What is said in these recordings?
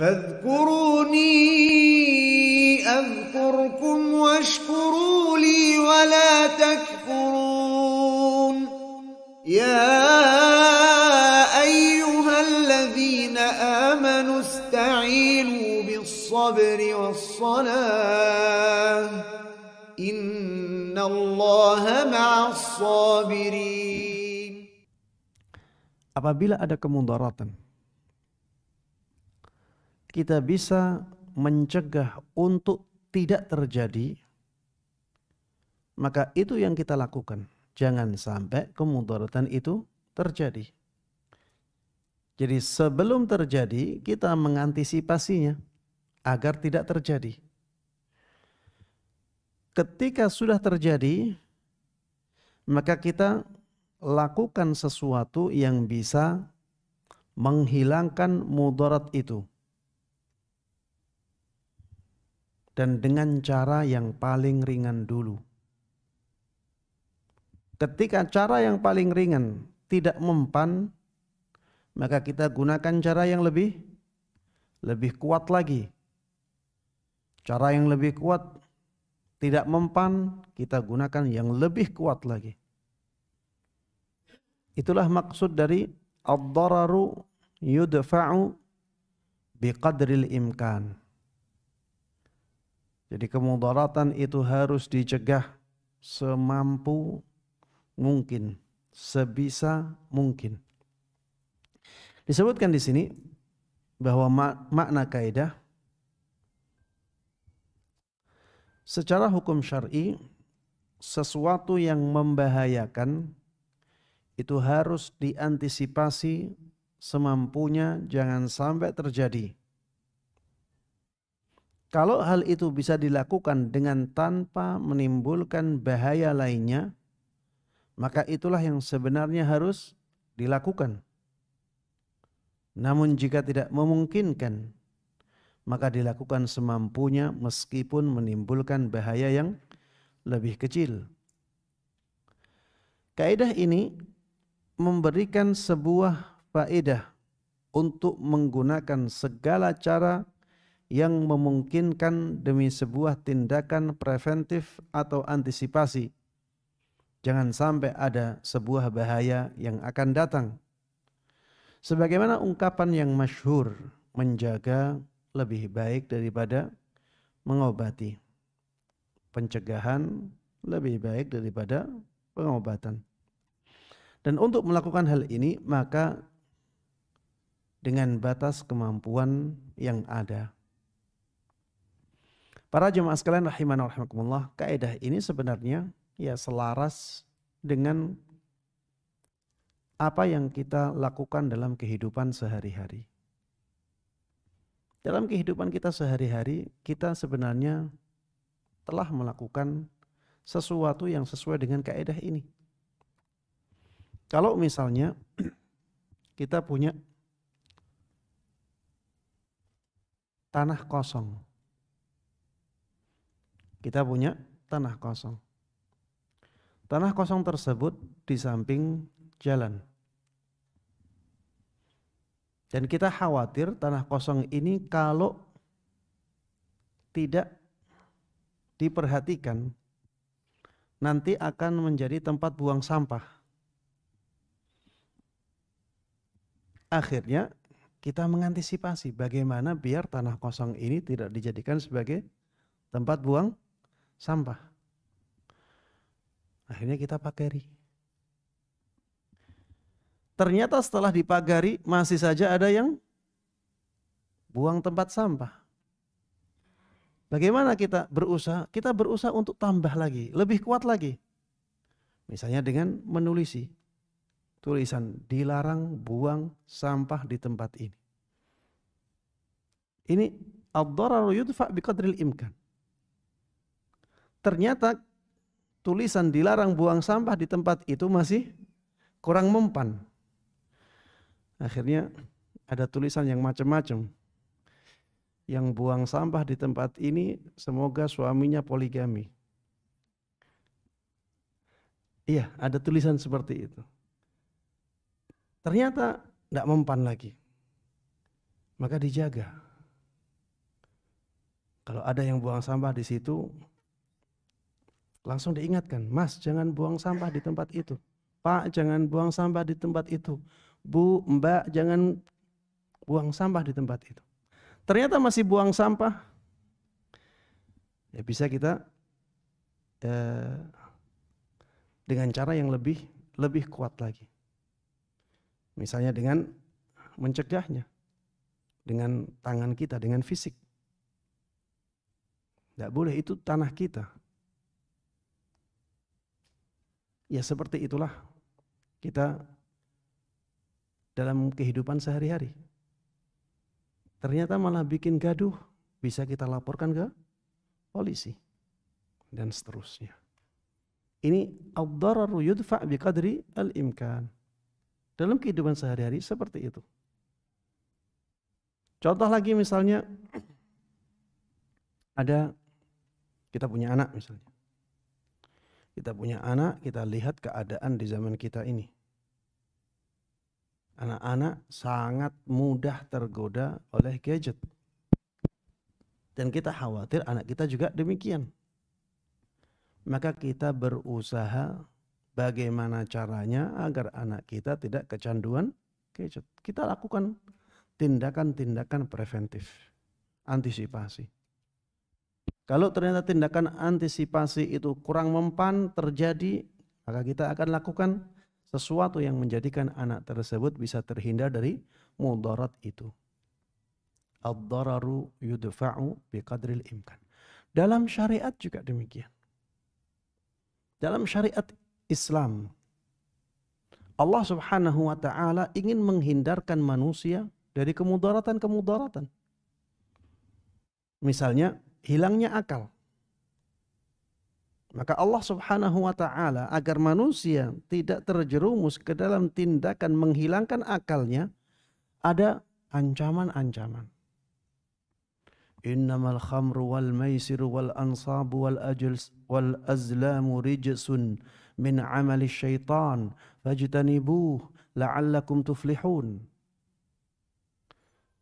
فاذكروني أذكركم واشكروا لي ولا تكفرون يا أيها الذين آمنوا استعينوا بالصبر والصلاة إن الله مع الصابرين Apabila ada kemudaratan kita bisa mencegah untuk tidak terjadi, maka itu yang kita lakukan. Jangan sampai kemudaratan itu terjadi. Jadi sebelum terjadi kita mengantisipasinya agar tidak terjadi. Ketika sudah terjadi, maka kita lakukan sesuatu yang bisa menghilangkan mudarat itu dan dengan cara yang paling ringan dulu. Ketika cara yang paling ringan tidak mempan, maka kita gunakan cara yang lebih lebih kuat lagi. Cara yang lebih kuat tidak mempan, kita gunakan yang lebih kuat lagi. Itulah maksud dari ad-dararu yudfa'u biqadril imkan jadi kemudaratan itu harus dicegah semampu mungkin, sebisa mungkin. Disebutkan di sini bahwa makna kaidah secara hukum syar'i sesuatu yang membahayakan itu harus diantisipasi semampunya jangan sampai terjadi kalau hal itu bisa dilakukan dengan tanpa menimbulkan bahaya lainnya, maka itulah yang sebenarnya harus dilakukan. Namun jika tidak memungkinkan, maka dilakukan semampunya meskipun menimbulkan bahaya yang lebih kecil. Kaidah ini memberikan sebuah faedah untuk menggunakan segala cara yang memungkinkan demi sebuah tindakan preventif atau antisipasi. Jangan sampai ada sebuah bahaya yang akan datang. Sebagaimana ungkapan yang masyhur menjaga lebih baik daripada mengobati. Pencegahan lebih baik daripada pengobatan. Dan untuk melakukan hal ini maka dengan batas kemampuan yang ada Para jemaah sekalian rahimahna rahimakumullah, kaidah ini sebenarnya ya selaras dengan apa yang kita lakukan dalam kehidupan sehari-hari. Dalam kehidupan kita sehari-hari, kita sebenarnya telah melakukan sesuatu yang sesuai dengan kaidah ini. Kalau misalnya kita punya tanah kosong, kita punya tanah kosong. Tanah kosong tersebut di samping jalan. Dan kita khawatir tanah kosong ini kalau tidak diperhatikan nanti akan menjadi tempat buang sampah. Akhirnya kita mengantisipasi bagaimana biar tanah kosong ini tidak dijadikan sebagai tempat buang sampah. Akhirnya kita pagari. Ternyata setelah dipagari masih saja ada yang buang tempat sampah. Bagaimana kita berusaha? Kita berusaha untuk tambah lagi, lebih kuat lagi. Misalnya dengan menulisi tulisan dilarang buang sampah di tempat ini. Ini ad-dararu yudfa' biqadril imkan ternyata tulisan dilarang buang sampah di tempat itu masih kurang mempan. Akhirnya ada tulisan yang macam-macam. Yang buang sampah di tempat ini semoga suaminya poligami. Iya, ada tulisan seperti itu. Ternyata tidak mempan lagi. Maka dijaga. Kalau ada yang buang sampah di situ, Langsung diingatkan, Mas jangan buang sampah di tempat itu. Pak jangan buang sampah di tempat itu. Bu, Mbak jangan buang sampah di tempat itu. Ternyata masih buang sampah. Ya bisa kita eh, dengan cara yang lebih lebih kuat lagi. Misalnya dengan mencegahnya dengan tangan kita, dengan fisik. Tidak boleh itu tanah kita, Ya seperti itulah kita dalam kehidupan sehari-hari. Ternyata malah bikin gaduh, bisa kita laporkan ke polisi dan seterusnya. Ini ad-dararu yudfa biqadri al-imkan. Dalam kehidupan sehari-hari seperti itu. Contoh lagi misalnya ada kita punya anak misalnya kita punya anak, kita lihat keadaan di zaman kita ini. Anak-anak sangat mudah tergoda oleh gadget. Dan kita khawatir anak kita juga demikian. Maka kita berusaha bagaimana caranya agar anak kita tidak kecanduan gadget. Kita lakukan tindakan-tindakan preventif, antisipasi. Kalau ternyata tindakan antisipasi itu kurang mempan terjadi, maka kita akan lakukan sesuatu yang menjadikan anak tersebut bisa terhindar dari mudarat itu. Ad-dararu yudfa'u biqadril imkan. Dalam syariat juga demikian. Dalam syariat Islam, Allah subhanahu wa ta'ala ingin menghindarkan manusia dari kemudaratan-kemudaratan. Misalnya, hilangnya akal. Maka Allah Subhanahu wa taala agar manusia tidak terjerumus ke dalam tindakan menghilangkan akalnya ada ancaman-ancaman. Innamal khamru wal maisiru wal ansabu wal ajls wal azlamu rijsun min amali syaitan fajtanibuh la'allakum tuflihun.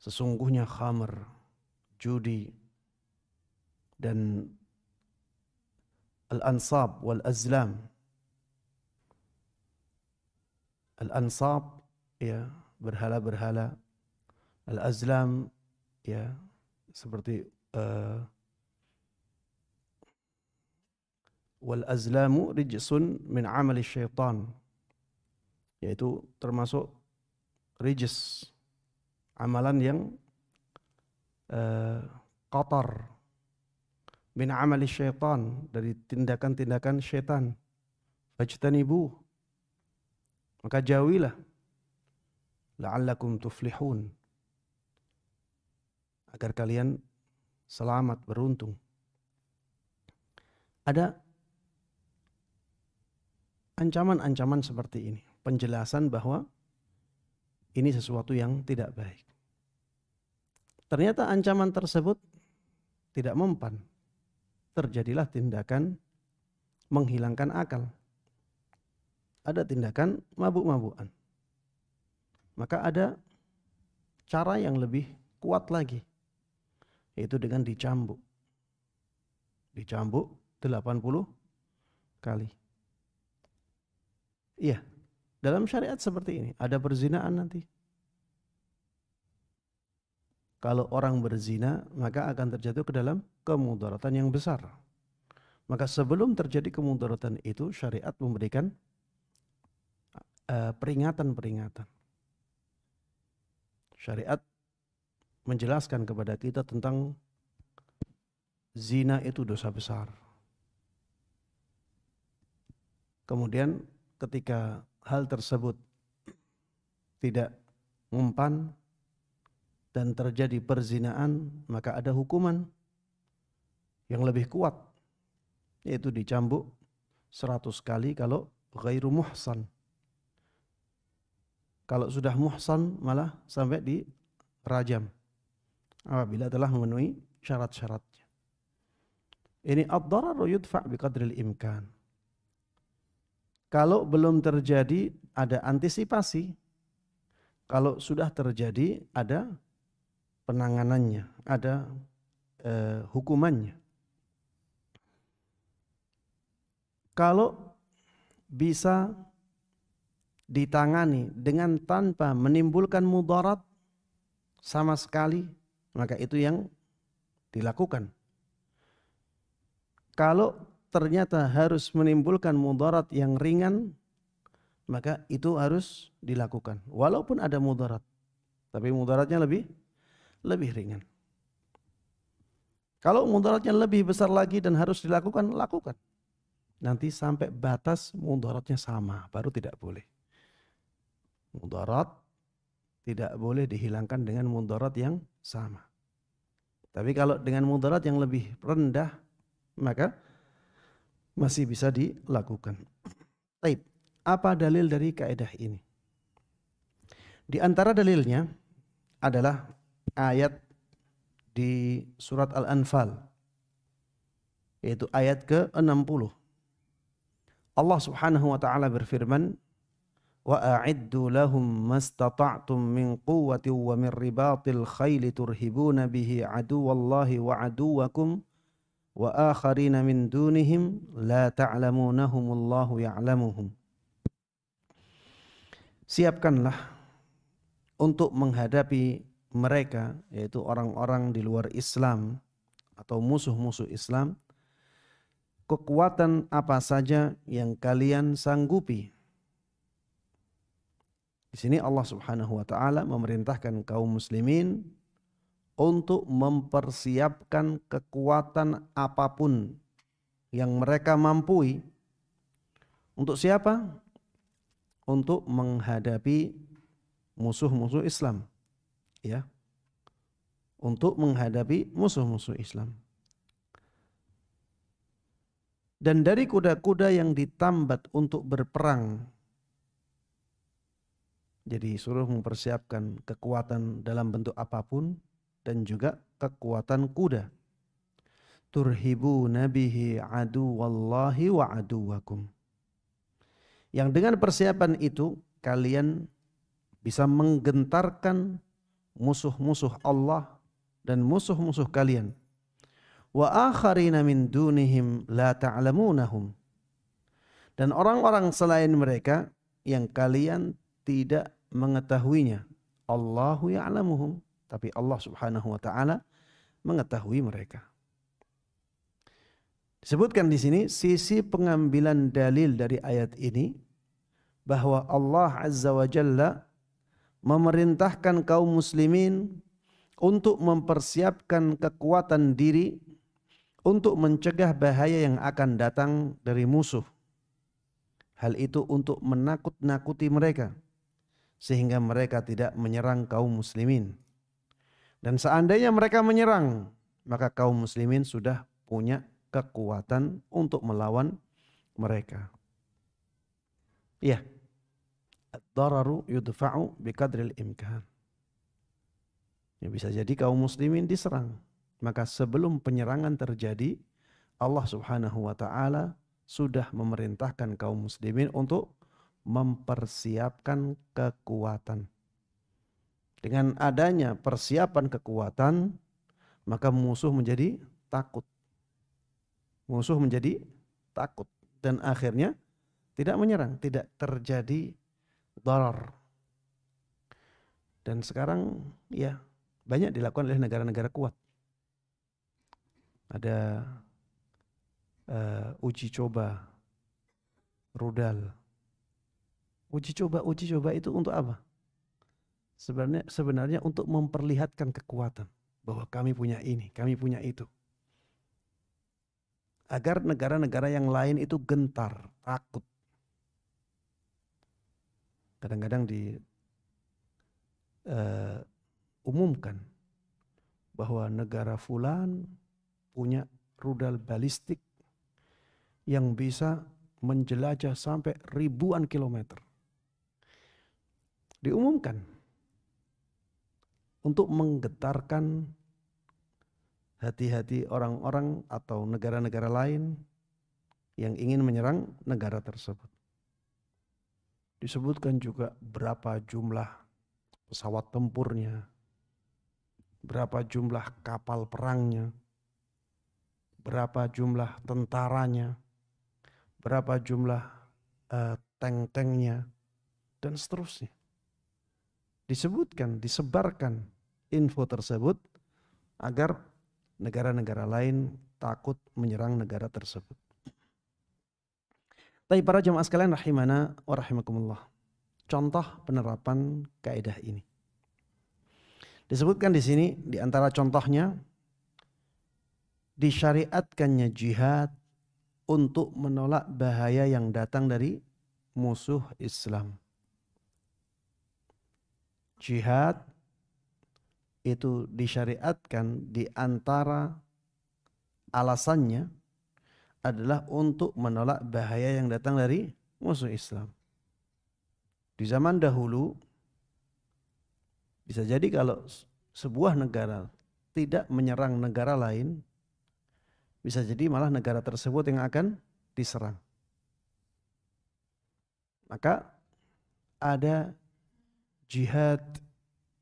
Sesungguhnya khamr, judi, dan al-ansab wal azlam al-ansab ya berhala-berhala al-azlam ya seperti uh, eh, wal azlamu rijsun min amali syaitan yaitu termasuk rijis amalan yang uh, eh, kotor min amali syaitan dari tindakan-tindakan syaitan ibu maka jauhilah la'allakum tuflihun agar kalian selamat beruntung ada ancaman-ancaman seperti ini penjelasan bahwa ini sesuatu yang tidak baik ternyata ancaman tersebut tidak mempan terjadilah tindakan menghilangkan akal. Ada tindakan mabuk-mabukan. Maka ada cara yang lebih kuat lagi. Yaitu dengan dicambuk. Dicambuk 80 kali. Iya, dalam syariat seperti ini. Ada perzinaan nanti kalau orang berzina maka akan terjatuh ke dalam kemudaratan yang besar. Maka sebelum terjadi kemudaratan itu syariat memberikan e, peringatan-peringatan. Uh, syariat menjelaskan kepada kita tentang zina itu dosa besar. Kemudian ketika hal tersebut tidak mempan dan terjadi perzinaan maka ada hukuman yang lebih kuat yaitu dicambuk seratus kali kalau ghairu muhsan kalau sudah muhsan malah sampai di rajam apabila telah memenuhi syarat-syaratnya ini ad dararu yudfa' biqadril imkan kalau belum terjadi ada antisipasi kalau sudah terjadi ada penanganannya, ada eh, hukumannya. Kalau bisa ditangani dengan tanpa menimbulkan mudarat sama sekali, maka itu yang dilakukan. Kalau ternyata harus menimbulkan mudarat yang ringan, maka itu harus dilakukan. Walaupun ada mudarat, tapi mudaratnya lebih lebih ringan. Kalau mudaratnya lebih besar lagi dan harus dilakukan, lakukan. Nanti sampai batas mudaratnya sama, baru tidak boleh. Mudarat tidak boleh dihilangkan dengan mudarat yang sama. Tapi kalau dengan mudarat yang lebih rendah, maka masih bisa dilakukan. Taib, apa dalil dari kaidah ini? Di antara dalilnya adalah ayat di surat Al-Anfal yaitu ayat ke-60. Allah Subhanahu wa taala berfirman وَأَعِدُّوا لَهُمْ مَا اسْتَطَعْتُمْ مِنْ قُوَّةٍ وَمِنْ رِبَاطِ الْخَيْلِ تُرْهِبُونَ بِهِ عَدُوَّ اللَّهِ وَعَدُوَّكُمْ وَآخَرِينَ مِنْ دُونِهِمْ لَا تَعْلَمُونَهُمُ اللَّهُ يَعْلَمُهُمْ Siapkanlah untuk menghadapi mereka yaitu orang-orang di luar Islam atau musuh-musuh Islam kekuatan apa saja yang kalian sanggupi. Di sini Allah Subhanahu wa taala memerintahkan kaum muslimin untuk mempersiapkan kekuatan apapun yang mereka mampu. Untuk siapa? Untuk menghadapi musuh-musuh Islam ya untuk menghadapi musuh-musuh Islam. Dan dari kuda-kuda yang ditambat untuk berperang, jadi suruh mempersiapkan kekuatan dalam bentuk apapun dan juga kekuatan kuda. Turhibu nabihi adu wallahi wa aduwakum. Yang dengan persiapan itu kalian bisa menggentarkan musuh-musuh Allah dan musuh-musuh kalian. Wa akharina min dunihim la ta'lamunahum. Dan orang-orang selain mereka yang kalian tidak mengetahuinya. Allahu ya'lamuhum, tapi Allah Subhanahu wa taala mengetahui mereka. Disebutkan di sini sisi pengambilan dalil dari ayat ini bahwa Allah Azza wa Jalla memerintahkan kaum muslimin untuk mempersiapkan kekuatan diri untuk mencegah bahaya yang akan datang dari musuh. Hal itu untuk menakut-nakuti mereka sehingga mereka tidak menyerang kaum muslimin. Dan seandainya mereka menyerang, maka kaum muslimin sudah punya kekuatan untuk melawan mereka. Iya dararu yudfa'u biqadril imkan. Ya bisa jadi kaum muslimin diserang. Maka sebelum penyerangan terjadi, Allah Subhanahu wa taala sudah memerintahkan kaum muslimin untuk mempersiapkan kekuatan. Dengan adanya persiapan kekuatan, maka musuh menjadi takut. Musuh menjadi takut dan akhirnya tidak menyerang, tidak terjadi darar. Dan sekarang ya banyak dilakukan oleh negara-negara kuat. Ada uh, uji coba rudal. Uji coba uji coba itu untuk apa? Sebenarnya sebenarnya untuk memperlihatkan kekuatan bahwa kami punya ini, kami punya itu. Agar negara-negara yang lain itu gentar, takut kadang-kadang di uh, umumkan bahwa negara fulan punya rudal balistik yang bisa menjelajah sampai ribuan kilometer. Diumumkan untuk menggetarkan hati-hati orang-orang atau negara-negara lain yang ingin menyerang negara tersebut. Disebutkan juga berapa jumlah pesawat tempurnya, berapa jumlah kapal perangnya, berapa jumlah tentaranya, berapa jumlah uh, tank-tanknya, dan seterusnya. Disebutkan, disebarkan info tersebut agar negara-negara lain takut menyerang negara tersebut. Tapi para jemaah sekalian rahimana wa rahimakumullah. Contoh penerapan kaidah ini. Disebutkan di sini di antara contohnya disyariatkannya jihad untuk menolak bahaya yang datang dari musuh Islam. Jihad itu disyariatkan di antara alasannya adalah untuk menolak bahaya yang datang dari musuh Islam. Di zaman dahulu bisa jadi kalau sebuah negara tidak menyerang negara lain bisa jadi malah negara tersebut yang akan diserang. Maka ada jihad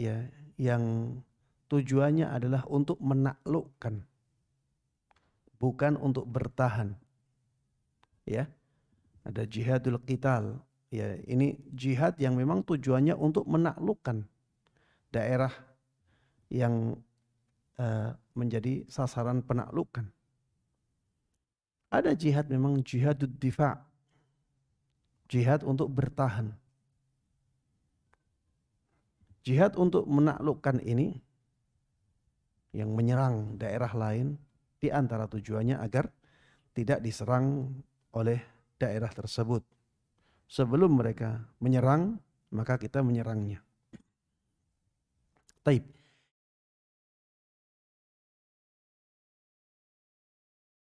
ya yang tujuannya adalah untuk menaklukkan bukan untuk bertahan. Ya. Ada jihadul qital. Ya, ini jihad yang memang tujuannya untuk menaklukkan daerah yang uh, menjadi sasaran penaklukan. Ada jihad memang jihadud difa. Jihad untuk bertahan. Jihad untuk menaklukkan ini yang menyerang daerah lain di antara tujuannya agar tidak diserang oleh daerah tersebut. Sebelum mereka menyerang, maka kita menyerangnya. Taib.